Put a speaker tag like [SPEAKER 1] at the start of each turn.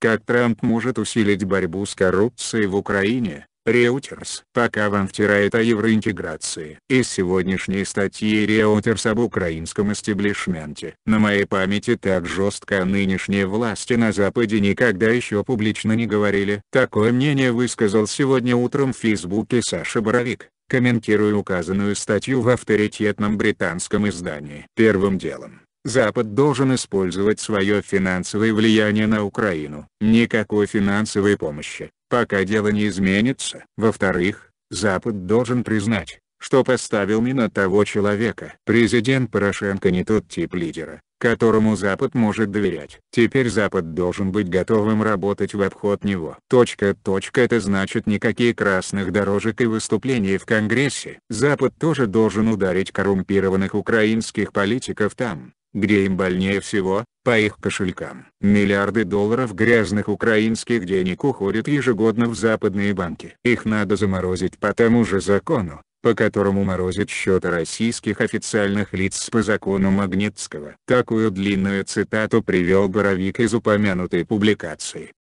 [SPEAKER 1] Как Трамп может усилить борьбу с коррупцией в Украине? Reuters. Пока вам втирает о евроинтеграции. Из сегодняшней статьи Reuters об украинском истеблишменте. На моей памяти так жестко о нынешней власти на Западе никогда еще публично не говорили. Такое мнение высказал сегодня утром в Фейсбуке Саша Боровик, комментируя указанную статью в авторитетном британском издании. Первым делом, Запад должен использовать свое финансовое влияние на Украину. Никакой финансовой помощи, пока дело не изменится. Во-вторых, Запад должен признать, что поставил не того человека. Президент Порошенко не тот тип лидера, которому Запад может доверять. Теперь Запад должен быть готовым работать в обход него. Точка точка это значит никакие красных дорожек и выступлений в Конгрессе. Запад тоже должен ударить коррумпированных украинских политиков там, где им больнее всего, по их кошелькам. Миллиарды долларов грязных украинских денег уходят ежегодно в западные банки. Их надо заморозить по тому же закону, по которому морозят счеты российских официальных лиц по закону Магнитского. Такую длинную цитату привел Боровик из упомянутой публикации.